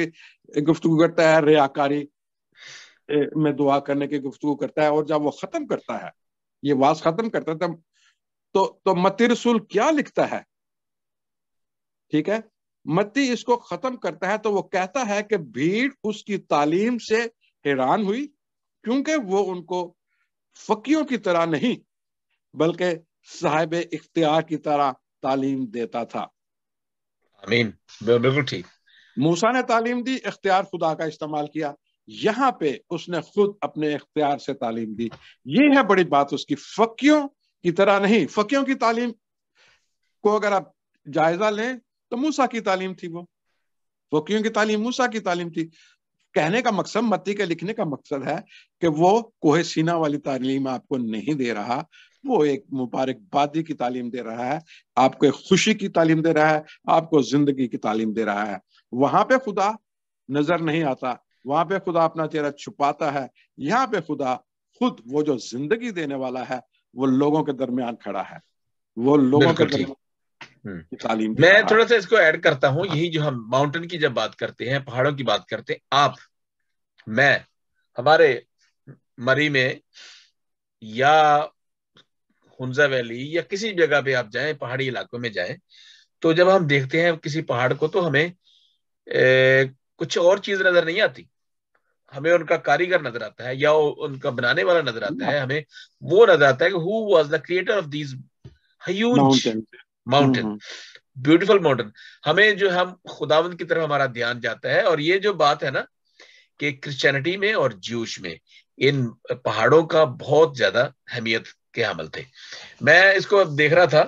गुफ्तु करता है रियाकारी में दुआ करने की गुफ्तु करता है और जब वो खत्म करता है ये वास खत्म करता है तो तो मती रसूल क्या लिखता है ठीक है मती इसको खत्म करता है तो वो कहता है कि भीड़ उसकी तालीम से हैरान हुई क्योंकि वो उनको फकीयों की तरह नहीं बल्कि साहेब इख्तियार की तरह तालीम देता था आमीन बिल्कुल ठीक मूसा ने तालीम दी इख्तियार खुदा का इस्तेमाल किया यहाँ पे उसने खुद अपने इख्तियार से तालीम दी ये है बड़ी बात उसकी फकियों की तरह नहीं फकियों की तालीम को अगर आप जायजा लें तो मूसा की तालीम थी वो फकियों की तालीम मूसा की तालीम थी कहने का मकसद मत्ती के लिखने का मकसद है कि वो कोहे सीना वाली तालीम आपको नहीं दे रहा वो एक मुबारकबादी की तालीम दे रहा है आपको एक खुशी की तालीम दे रहा है आपको जिंदगी की तालीम दे रहा है वहां पे खुदा नजर नहीं आता वहां पे खुदा अपना चेहरा छुपाता है यहाँ पे खुदा खुद वो जो जिंदगी देने वाला है वो लोगों के दरमियान खड़ा है वो लोगों के हम्म। तालीम मैं थोड़ा सा इसको ऐड करता हूँ यही जो हम माउंटेन की जब बात करते हैं पहाड़ों की बात करते हैं आप मैं हमारे मरी में या हुंजा वैली या किसी जगह पे आप जाएं पहाड़ी इलाकों में जाएं तो जब हम देखते हैं किसी पहाड़ को तो हमें ए, कुछ और चीज नजर नहीं आती हमें उनका कारीगर नजर आता है या उनका बनाने वाला नजर आता है हमें वो नजर आता है कि who was the creator of these huge mountain beautiful mountain हमें जो हम खुदावंद की तरफ हमारा ध्यान जाता है और ये जो बात है ना कि क्रिश्चियनिटी में और ज्यूश में इन पहाड़ों का बहुत ज्यादा अहमियत के हमल थे मैं इसको देख रहा था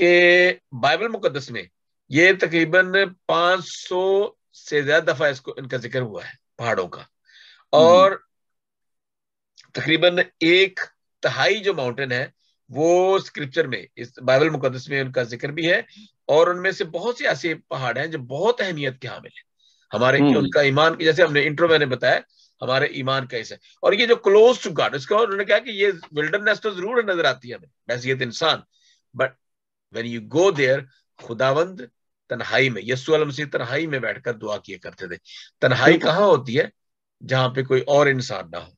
कि बाइबल मुकदस में ये तकरीबन 500 से ज्यादा दफा इसको इनका जिक्र हुआ है पहाड़ों का हम्म। और तकरीबन एक तहाई जो माउंटेन है वो स्क्रिप्चर में इस बाइबल मुकदस में उनका जिक्र भी है और उनमें से बहुत से ऐसे पहाड़ हैं जो बहुत अहमियत के हामिल हैं हमारे हम्म। उनका ईमान जैसे हमने इंट्रो मैंने बताया हमारे ईमान का हिस्सा और ये जो क्लोज टू गॉड इसका उन्होंने कहा कि ये विल्डरनेस तो जरूर नजर आती है हमें बैसीत इंसान but when you go there खुदावंद तनहाई में यसु मसीह तन्हाई में बैठकर दुआ किया करते थे तनहाई कहाँ होती है जहाँ पे कोई और इंसान ना हो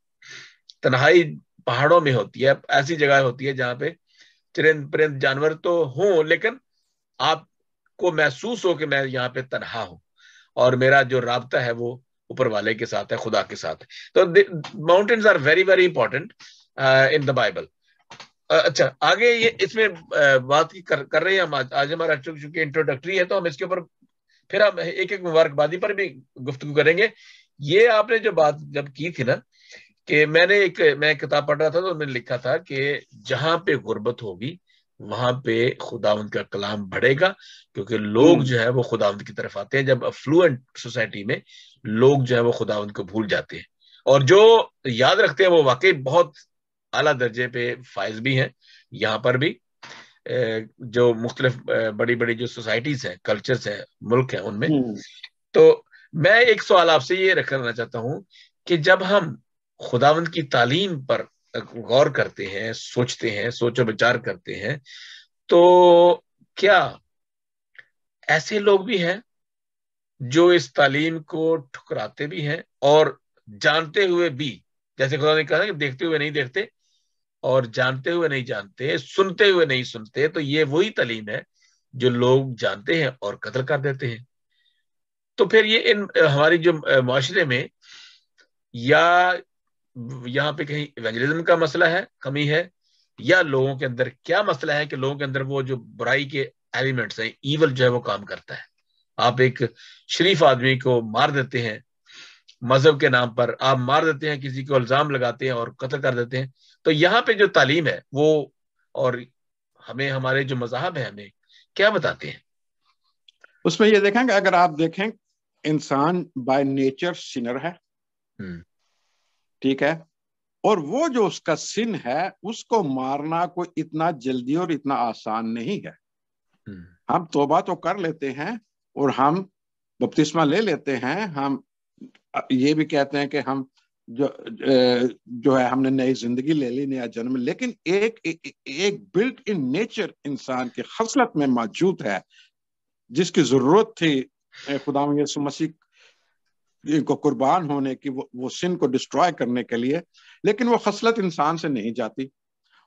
तन्हाई पहाड़ों में होती है ऐसी जगह होती है जहां पे चिरंत परिंद जानवर तो हो लेकिन आपको महसूस हो कि मैं यहाँ पे तनहा हूं और मेरा जो रबता है वो ऊपर वाले के साथ है खुदा के साथ है तो mountains are very very important in the Bible अच्छा आगे ये इसमें बात की कर, कर रहे हैं हम आज आज हमारा चूंकि इंट्रोडक्टरी है तो हम इसके ऊपर फिर हम एक एक मुबारकबादी पर भी गुफ्तु करेंगे ये आपने जो बात जब की थी ना कि मैंने एक मैं किताब पढ़ रहा था तो उन्होंने लिखा था कि जहां पे गुर्बत होगी वहां पे खुदावंत का कलाम बढ़ेगा क्योंकि लोग हम्म। जो है वो खुदावंत की तरफ आते हैं जब अफ्लुएंट सोसाइटी में लोग जो है वो खुदावंत को भूल जाते हैं और जो याद रखते हैं वो वाकई बहुत अला दर्जे पे फाइज भी हैं यहाँ पर भी जो मुख्तलिफ बड़ी बड़ी जो सोसाइटीज हैं कल्चर्स हैं मुल्क हैं उनमें हम्म। तो मैं एक सवाल आपसे ये रखना चाहता हूँ कि जब हम खुदावंद की तालीम पर गौर करते हैं सोचते हैं सोचो विचार करते हैं तो क्या ऐसे लोग भी हैं जो इस तालीम को ठुकराते भी हैं और जानते हुए भी जैसे खुदा ने कहा कि देखते हुए नहीं देखते और जानते हुए नहीं जानते सुनते हुए नहीं सुनते तो ये वही तलीम है जो लोग जानते हैं और कत्ल कर देते हैं तो फिर ये इन हमारी जो माशरे में या यहाँ पे कहीं इवेंजलिज्म का मसला है कमी है या लोगों के अंदर क्या मसला है कि लोगों के अंदर वो जो बुराई के एलिमेंट्स हैं ईवल जो है वो काम करता है आप एक शरीफ आदमी को मार देते हैं मजहब के नाम पर आप मार देते हैं किसी को इल्जाम लगाते हैं और कत्ल कर देते हैं तो यहाँ पे जो तालीम है वो और हमें हमारे जो मजहब है हमें क्या बताते हैं उसमें ये देखेंगे अगर आप देखें इंसान बाय नेचर सिनर है हम्म। ठीक है और वो जो उसका सिन है उसको मारना कोई इतना जल्दी और इतना आसान नहीं है हम्म। हम तोबा तो कर लेते हैं और हम बपतिस्मा ले लेते हैं हम ये भी कहते हैं कि हम जो जो है हमने नई जिंदगी ले ली नया जन्म लेकिन एक एक बिल्ट इन नेचर इंसान के खसलत में मौजूद है जिसकी जरूरत थी खुदा यसु मसीह को कुर्बान होने की वो, वो सिन को डिस्ट्रॉय करने के लिए लेकिन वो खसलत इंसान से नहीं जाती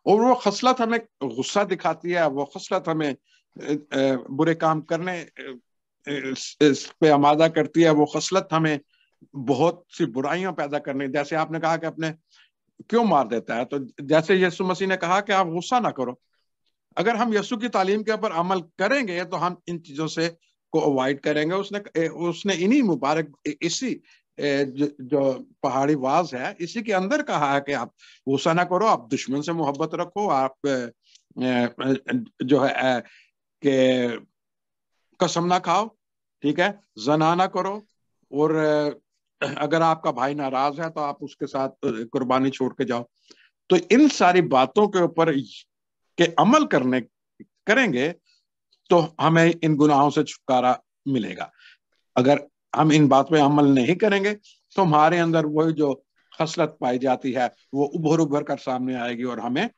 और वो खसलत हमें गुस्सा दिखाती है वो खसलत हमें बुरे काम करने पे आमादा करती है वो खसलत हमें बहुत सी बुराइयां पैदा करने जैसे आपने कहा कि अपने क्यों मार देता है तो जैसे यसु मसीह ने कहा कि आप गुस्सा ना करो अगर हम यसु की तालीम के ऊपर अमल करेंगे तो हम इन चीजों से को अवॉइड करेंगे उसने उसने इन्हीं मुबारक इसी जो, जो पहाड़ी वाज है इसी के अंदर कहा है कि आप गुस्सा ना करो आप दुश्मन से मोहब्बत रखो आप जो है कि कसम ना खाओ ठीक है जना ना करो और अगर आपका भाई नाराज है तो आप उसके साथ कुर्बानी छोड़ के जाओ तो इन सारी बातों के ऊपर के अमल करने करेंगे तो हमें इन गुनाहों से छुटकारा मिलेगा अगर हम इन बात पे अमल नहीं करेंगे तो हमारे अंदर वही जो खसलत पाई जाती है वो उभर उभर कर सामने आएगी और हमें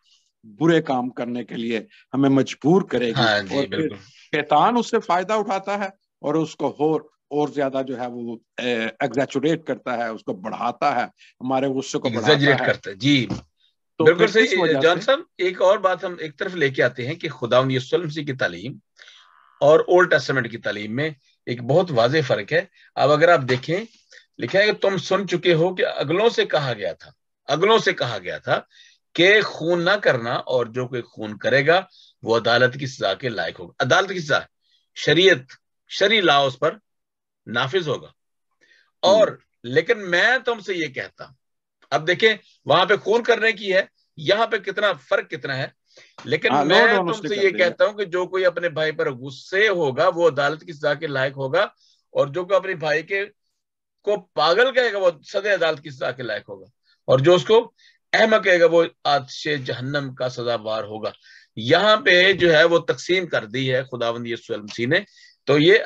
बुरे काम करने के लिए हमें मजबूर करेगी हाँ, और शैतान उससे फायदा उठाता है और उसको और और ज्यादा जो है वो एग्जेचुरेट करता है उसको बढ़ाता है हमारे गुस्से को बढ़ाता करता है जी तो बिल्कुल सही जान साहब एक और बात हम एक तरफ लेके आते हैं कि खुदा मसीह की तालीम और ओल्ड टेस्टमेंट की तालीम में एक बहुत वाज फर्क है अब अगर आप देखें लिखा है कि तुम सुन चुके हो कि अगलों से कहा गया था अगलों से कहा गया था कि खून ना करना और जो कोई खून करेगा वो अदालत की सजा के लायक होगा अदालत की सजा शरीयत शरी लॉ उस पर नाफिज होगा हम्म। और लेकिन मैं तुमसे ये कहता हूं अब देखें वहां पे खून करने की है यहाँ पे कितना फर्क कितना है लेकिन आ, हाँ, मैं तुमसे ये कहता हूं कि जो कोई अपने भाई पर गुस्से होगा वो अदालत की सजा के लायक होगा और जो कोई अपने भाई के को पागल कहेगा वो सदे अदालत की सजा के लायक होगा और जो उसको अहमद कहेगा वो आदश जहन्नम का सजावार होगा यहाँ पे जो है वो तकसीम कर दी है खुदावंद ने तो ये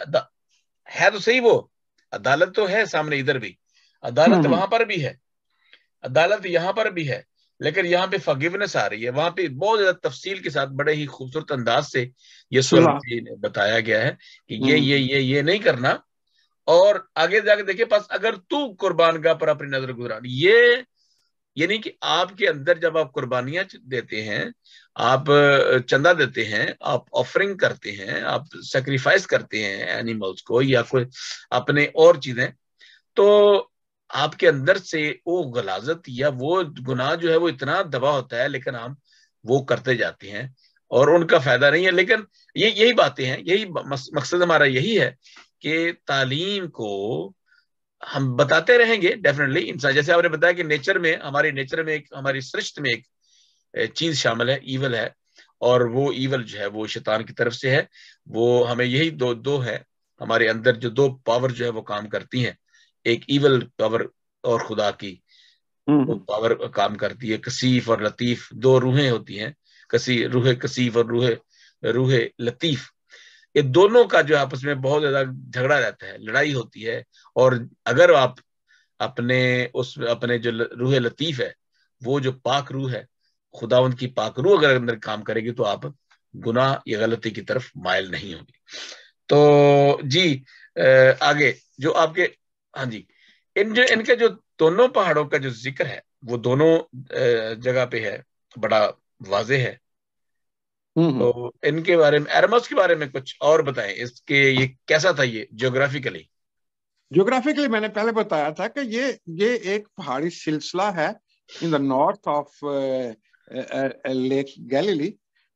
है तो सही वो अदालत तो है सामने इधर भी अदालत हम्म। वहां पर भी है अदालत यहाँ पर भी है लेकिन यहाँ पे फगीवनेस आ रही है वहां पे बहुत ज्यादा तफसील के साथ बड़े ही खूबसूरत अंदाज से ये ने बताया गया है कि ये हम्म। ये ये ये नहीं करना और आगे जाके देखिए पास अगर तू कुर्बान का पर अपनी नजर गुजरा ये यानी कि आपके अंदर जब आप कुर्बानियां देते हैं आप चंदा देते हैं आप ऑफरिंग करते हैं आप सेक्रीफाइस करते हैं एनिमल्स को या कोई अपने और चीजें तो आपके अंदर से वो गलाजत या वो गुनाह जो है वो इतना दबा होता है लेकिन हम वो करते जाते हैं और उनका फायदा नहीं है लेकिन ये यही बातें हैं यही मकसद हमारा यही है कि तालीम को हम बताते रहेंगे डेफिनेटली इंसान जैसे आपने बताया कि नेचर में हमारे नेचर में एक हमारी सृष्ट में एक चीज शामिल है ईवल है और वो ईवल जो है वो शैतान की तरफ से है वो हमें यही दो दो है हमारे अंदर जो दो पावर जो है वो काम करती है एक ईवल पावर और खुदा की हम्म, वो पावर हम्म। काम करती है कसीफ और लतीफ दो रूहें होती हैं कसी रूहे कसीफ और रूहे रूहे लतीफ ये दोनों का जो आपस में बहुत ज्यादा झगड़ा रहता है लड़ाई होती है और अगर आप अपने उस अपने जो रूह लतीफ है वो जो पाक रूह है खुदा की पाक रूह अगर अंदर काम करेगी तो आप गुनाह या गलती की तरफ मायल नहीं होगी तो जी आगे जो आपके हाँ जी इन जो इनके जो दोनों पहाड़ों का जो जिक्र है वो दोनों जगह पे है बड़ा वाजे है हम्म, हम्म। तो इनके बारे में एरमस के बारे में कुछ और बताएं इसके ये कैसा था ये ज्योग्राफिकली ज्योग्राफिकली मैंने पहले बताया था कि ये ये एक पहाड़ी सिलसिला है in the north of lake Galilee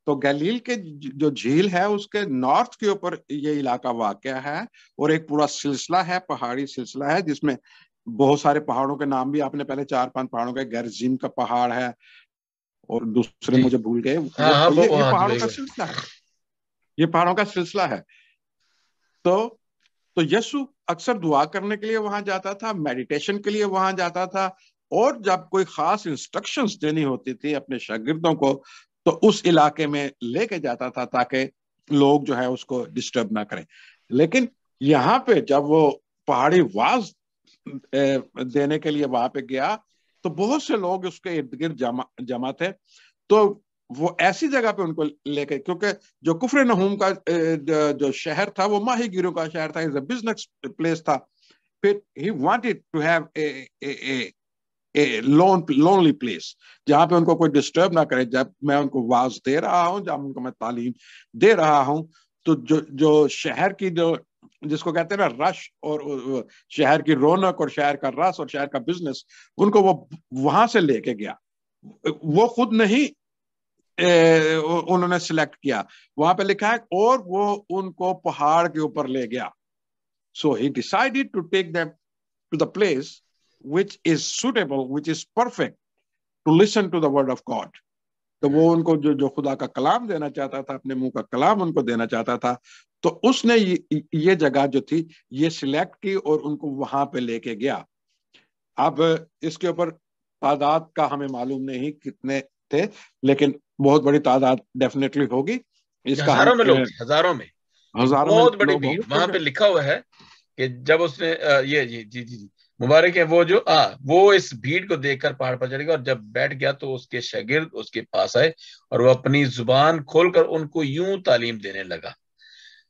तो गलील के जो झील है उसके नॉर्थ के ऊपर ये इलाका वाक़ है और एक पूरा सिलसिला है पहाड़ी सिलसिला है जिसमें बहुत सारे पहाड़ों के नाम भी आपने पहले चार पांच पहाड़ों के गैरजीम का पहाड़ है और दूसरे मुझे भूल गए हाँ, हाँ, ये, पहाड़ों का सिलसिला है ये पहाड़ों का सिलसिला है तो तो यीशु अक्सर दुआ करने के लिए वहां जाता था मेडिटेशन के लिए वहां जाता था और जब कोई खास इंस्ट्रक्शंस देनी होती थी अपने शागिर्दों को तो उस इलाके में लेके जाता था ताकि लोग जो है उसको डिस्टर्ब ना करें लेकिन यहाँ पे जब वो पहाड़ी वाज देने के लिए वहां पे गया तो बहुत से लोग उसके इर्द गिर्द जमा जमा थे तो वो ऐसी जगह पे उनको लेके क्योंकि जो कुफरे नहूम का जो शहर था वो माही गिरों का शहर था इज अ बिजनेस प्लेस था फिर he wanted to have lonely place जहां पे उनको कोई डिस्टर्ब ना करे जब मैं उनको वाज दे रहा हूँ जब उनको मैं तालीम दे रहा हूँ तो जो जो शहर की जो जिसको कहते हैं ना रश और शहर की रौनक और शहर का रस और शहर का बिजनेस उनको वो वहां से लेके गया वो खुद नहीं ए, उन्होंने सिलेक्ट किया वहां पे लिखा है और वो उनको पहाड़ के ऊपर ले गया so he decided to take them to the place which is suitable which is perfect to listen to the word of God तो वो उनको जो जो खुदा का कलाम देना चाहता था अपने मुंह का कलाम उनको देना चाहता था तो उसने ये, जगह जो थी ये सिलेक्ट की और उनको वहां पे लेके गया अब इसके ऊपर तादाद का हमें मालूम नहीं कितने थे लेकिन बहुत बड़ी तादाद डेफिनेटली होगी इसका हजारों में लोग हजारों में हजारों बहुत में बड़ी भीड़ वहां पे लिखा हुआ है कि जब उसने ये जी जी जी मुबारक है वो जो आ हाँ, वो इस भीड़ को देखकर पहाड़ पर चढ़ गया और जब बैठ गया तो उसके शगिर्द उसके पास आए और वो अपनी जुबान खोलकर उनको यूं तालीम देने लगा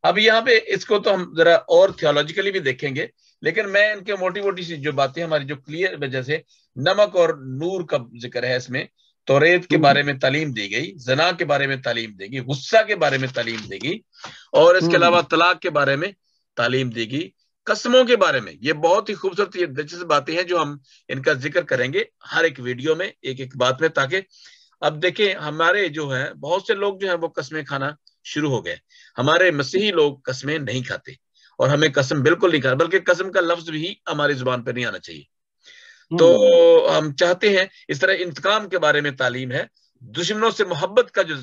अब यहाँ पे इसको तो हम जरा और थियोलॉजिकली भी देखेंगे लेकिन मैं इनके मोटी मोटी सी जो बातें हमारी जो क्लियर जैसे नमक और नूर का जिक्र है इसमें तोरेत हम्म। के बारे में तालीम दी गई जना के बारे में तालीम देगी गुस्सा के बारे में तालीम देगी और इसके हम्म। अलावा तलाक के बारे में तालीम देगी कस्मों के बारे में ये बहुत ही खूबसूरत ये दिलचस्प बातें हैं जो हम इनका जिक्र करेंगे हर एक वीडियो में एक एक बात में ताकि अब देखें हमारे जो है बहुत से लोग जो है वो कस्में खाना शुरू हो गए हमारे मसीही लोग कस्में नहीं खाते और हमें कसम बिल्कुल नहीं खाना बल्कि कसम का लफ्ज भी हमारी जुबान पर नहीं आना चाहिए तो हम्म। हम चाहते हैं इस तरह इंतकाम के बारे में तालीम है दुश्मनों से मोहब्बत का जो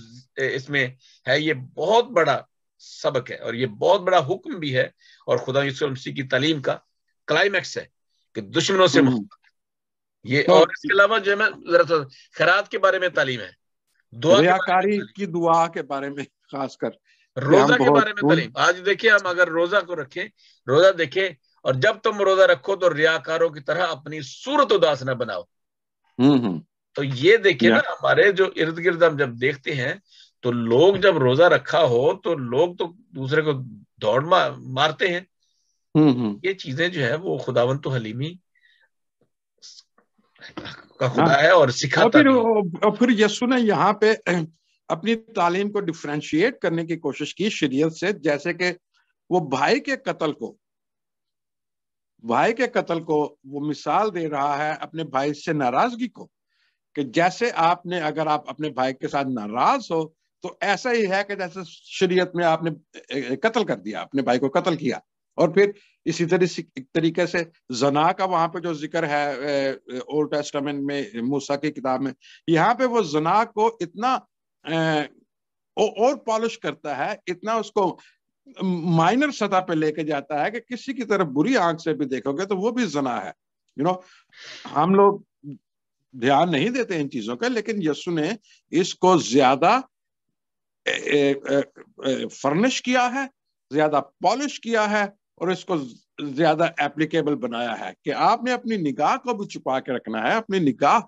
इसमें है ये बहुत बड़ा सबक है और ये बहुत बड़ा हुक्म भी है और खुदा मसीह की तालीम का क्लाइमैक्स है कि दुश्मनों से मोहब्बत हम्म। ये हाँ। और इसके अलावा जो है जरा खैरात के बारे में तालीम है दुआ की दुआ के बारे में खासकर रोजा के बारे में तालीम आज देखिए हम अगर रोजा को रखे रोजा देखे और जब तुम रोजा रखो तो रियाकारों की तरह अपनी सूरत उदास न बनाओ हम्म, हम्म तो ये देखिए ना हमारे जो इर्द गिर्द हम जब देखते हैं तो लोग जब रोजा रखा हो तो लोग तो दूसरे को दौड़ मा, मारते हैं हम्म, हम्म। ये चीजें जो है वो खुदावन तो हलीमी का खुदा हाँ। है और सिखाता और फिर और फिर यसु ने यहाँ पे अपनी तालीम को डिफ्रेंशिएट करने की कोशिश की शरीयत से जैसे कि वो भाई के कत्ल को भाई के कत्ल को वो मिसाल दे रहा है अपने भाई से नाराजगी को कि जैसे आपने अगर आप अपने भाई के साथ नाराज हो तो ऐसा ही है कि जैसे शरीयत में आपने कत्ल कर दिया अपने भाई को कत्ल किया और फिर इसी तरह तरीके से जना का वहां पे जो जिक्र है ओल्ड टेस्टामेंट में मूसा की किताब में यहाँ पे वो जना को इतना ए, और पॉलिश करता है इतना उसको माइनर सतह पे लेके जाता है कि किसी की तरफ बुरी आंख से भी देखोगे तो वो भी जना है यू you नो know, हम लोग ध्यान नहीं देते इन चीजों का लेकिन यसु ने इसको ज्यादा फर्निश किया है ज्यादा पॉलिश किया है और इसको ज्यादा एप्लीकेबल बनाया है कि आपने अपनी निगाह को भी छुपा के रखना है अपनी निगाह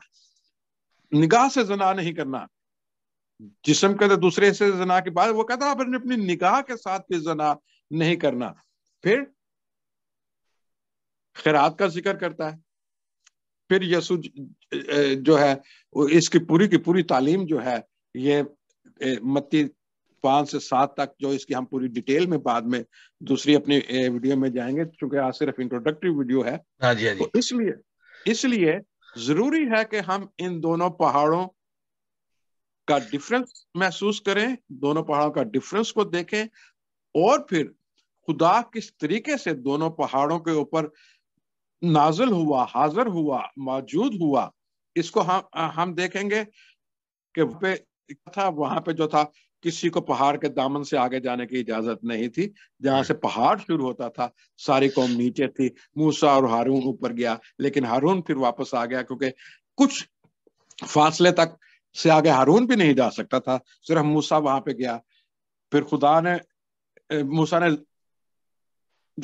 निगाह से जना नहीं करना जिसम कहते दूसरे से जना के बाद वो कहता है आपने अपनी निगाह के साथ भी जना नहीं करना फिर खैरात का जिक्र करता है फिर यसु जो है इसकी पूरी की पूरी तालीम जो है ये मत्ती पांच से सात तक जो इसकी हम पूरी डिटेल में बाद में दूसरी अपनी वीडियो में जाएंगे चूंकि आज सिर्फ इंट्रोडक्टिव वीडियो है हाँ हाँ जी, तो इसलिए इसलिए जरूरी है कि हम इन दोनों पहाड़ों का डिफरेंस महसूस करें दोनों पहाड़ों का डिफरेंस को देखें और फिर खुदा किस तरीके से दोनों पहाड़ों के ऊपर नाजल हुआ हाजिर हुआ मौजूद हुआ इसको हम हम देखेंगे कि था वहां पे जो था किसी को पहाड़ के दामन से आगे जाने की इजाजत नहीं थी जहां से पहाड़ शुरू होता था सारी कौम नीचे थी मूसा और हारून ऊपर गया लेकिन हारून फिर वापस आ गया क्योंकि कुछ फासले तक से आगे हारून भी नहीं जा सकता था सिर्फ मूसा वहां पे गया फिर खुदा ने मूसा ने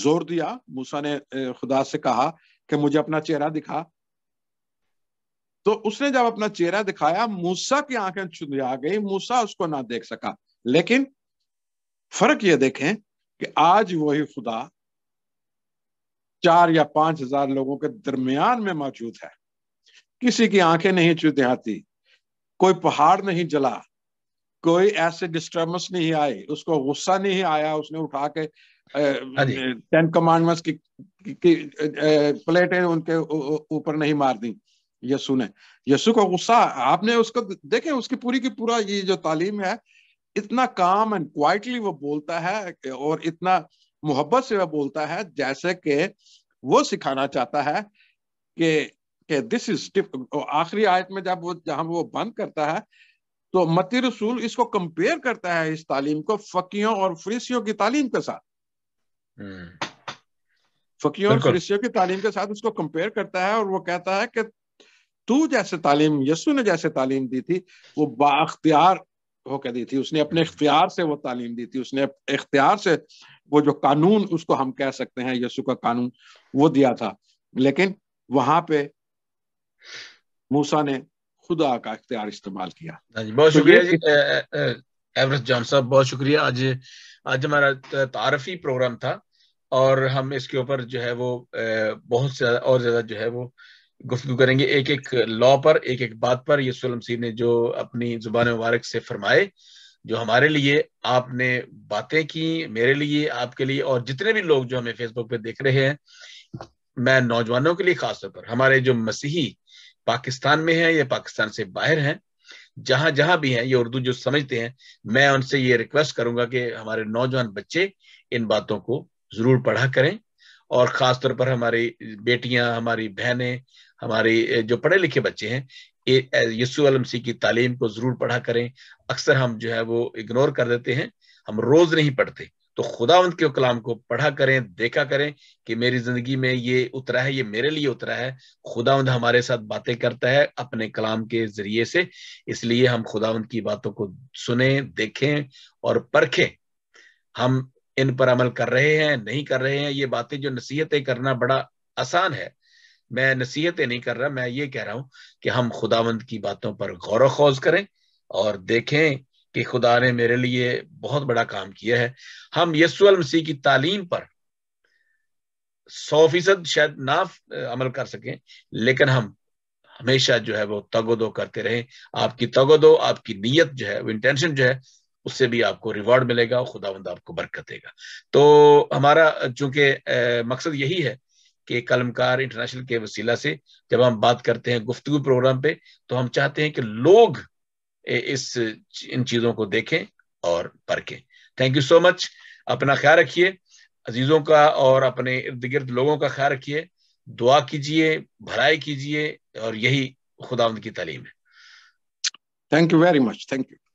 जोर दिया मूसा ने खुदा से कहा कि मुझे अपना चेहरा दिखा तो उसने जब अपना चेहरा दिखाया मूसा की आंखें आ गई मूसा उसको ना देख सका लेकिन फर्क यह देखें कि आज वही खुदा चार या पांच हजार लोगों के दरमियान में मौजूद है किसी की आंखें नहीं आती कोई पहाड़ नहीं जला कोई ऐसे डिस्टर्बेंस नहीं आई उसको गुस्सा नहीं आया उसने उठा के टेन कमांडमेंट्स हाँ की, की, की प्लेटें उनके ऊपर नहीं मार दी यसु ने यसु का गुस्सा आपने उसको देखे उसकी पूरी की पूरा ये जो तालीम है इतना काम एंड क्वाइटली वो बोलता है और इतना मोहब्बत से वह बोलता है जैसे कि वो सिखाना चाहता है कि कि दिस इज आखिरी आयत में जब वो जहां वो बंद करता है तो मती रसूल इसको कंपेयर करता है इस तालीम को फकीयों और फ्रीसियों की तालीम के साथ हम्म। फकीयों और फ्रीसियों की तालीम के साथ उसको कंपेयर करता है और वो कहता है कि तू जैसे तालीम यसु ने जैसे तालीम दी थी वो बाख्तियार होकर दी थी उसने अपने इख्तियार से वो तालीम दी थी उसने इख्तियार से वो जो कानून उसको हम कह सकते हैं यसु का कानून वो दिया था लेकिन वहां पे मूसा ने खुदा का इख्तियार इस्तेमाल किया हाँ बहुत तो शुक्रिया एवरेस्ट जॉन साहब बहुत शुक्रिया आज आज हमारा तारफी प्रोग्राम था और हम इसके ऊपर जो है वो बहुत ज्यादा और ज्यादा जो है वो गुफ्तु करेंगे एक एक लॉ पर एक एक बात पर यसुल मसीह ने जो अपनी जुबान मुबारक से फरमाए जो हमारे लिए आपने बातें की मेरे लिए आपके लिए और जितने भी लोग जो हमें फेसबुक पे देख रहे हैं मैं नौजवानों के लिए खासतौर पर हमारे जो मसीही पाकिस्तान में हैं या पाकिस्तान से बाहर हैं जहां जहां भी हैं ये उर्दू जो समझते हैं मैं उनसे ये रिक्वेस्ट करूंगा कि हमारे नौजवान बच्चे इन बातों को जरूर पढ़ा करें और खासतौर पर हमारी बेटियां हमारी बहनें हमारे जो पढ़े लिखे बच्चे हैं यस्सु मसीह की तालीम को जरूर पढ़ा करें अक्सर हम जो है वो इग्नोर कर देते हैं हम रोज नहीं पढ़ते तो खुदावंत के कलाम को पढ़ा करें देखा करें कि मेरी जिंदगी में ये उतरा है ये मेरे लिए उतरा है खुदावंत हमारे साथ बातें करता है अपने कलाम के जरिए से इसलिए हम खुदावंत की बातों को सुने देखें और परखें हम इन पर अमल कर रहे हैं नहीं कर रहे हैं ये बातें जो नसीहतें करना बड़ा आसान है मैं नसीहतें नहीं कर रहा मैं ये कह रहा हूं कि हम खुदावंद की बातों पर गौर खोज करें और देखें कि खुदा ने मेरे लिए बहुत बड़ा काम किया है हम यसुअल मसीह की तालीम पर सौ फीसद शायद ना अमल कर सकें लेकिन हम हमेशा जो है वो तगोदो करते रहें आपकी तगोदो आपकी नीयत जो है वो इंटेंशन जो है उससे भी आपको रिवॉर्ड मिलेगा और खुदावंद आपको बरकत देगा तो हमारा चूंकि मकसद यही है के कलमकार इंटरनेशनल के वसीला से जब हम बात करते हैं गुफ्तु प्रोग्राम पे तो हम चाहते हैं कि लोग इस इन चीजों को देखें और परखें थैंक यू सो मच अपना ख्याल रखिए अजीजों का और अपने इर्द गिर्द लोगों का ख्याल रखिए दुआ कीजिए भलाई कीजिए और यही खुदावंद की तालीम है thank you very much thank you